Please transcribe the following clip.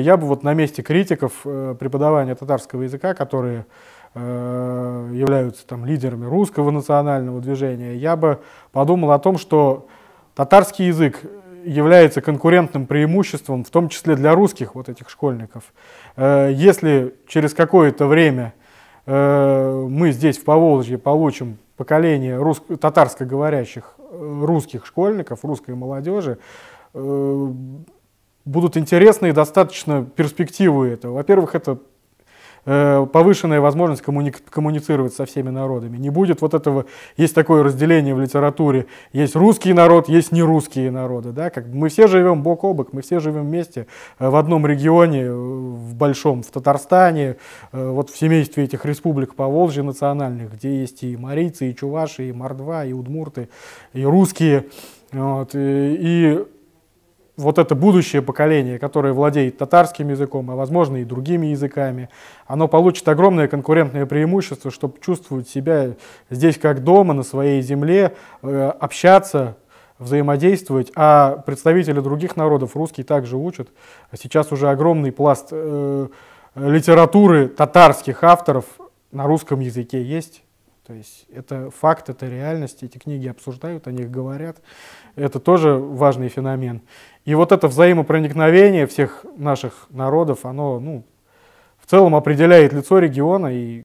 Я бы вот на месте критиков э, преподавания татарского языка, которые э, являются там лидерами русского национального движения, я бы подумал о том, что татарский язык является конкурентным преимуществом, в том числе для русских вот этих школьников. Э, если через какое-то время мы здесь в Поволжье получим поколение рус... татарско говорящих русских школьников, русской молодежи, будут интересны и достаточно перспективы этого. Во-первых, это э, повышенная возможность коммуни коммуницировать со всеми народами. Не будет вот этого, есть такое разделение в литературе, есть русский народ, есть нерусские народы. Да? Как мы все живем бок о бок, мы все живем вместе э, в одном регионе, э, в большом, в Татарстане, вот в семействе этих республик по Волжье национальных, где есть и марийцы, и чуваши, и мордва, и удмурты, и русские. Вот, и, и вот это будущее поколение, которое владеет татарским языком, а возможно и другими языками, оно получит огромное конкурентное преимущество, чтобы чувствовать себя здесь как дома, на своей земле, э, общаться, взаимодействовать, а представители других народов, русский также учат. Сейчас уже огромный пласт э, литературы татарских авторов на русском языке есть. То есть это факт, это реальность, эти книги обсуждают, о них говорят. Это тоже важный феномен. И вот это взаимопроникновение всех наших народов, оно ну, в целом определяет лицо региона и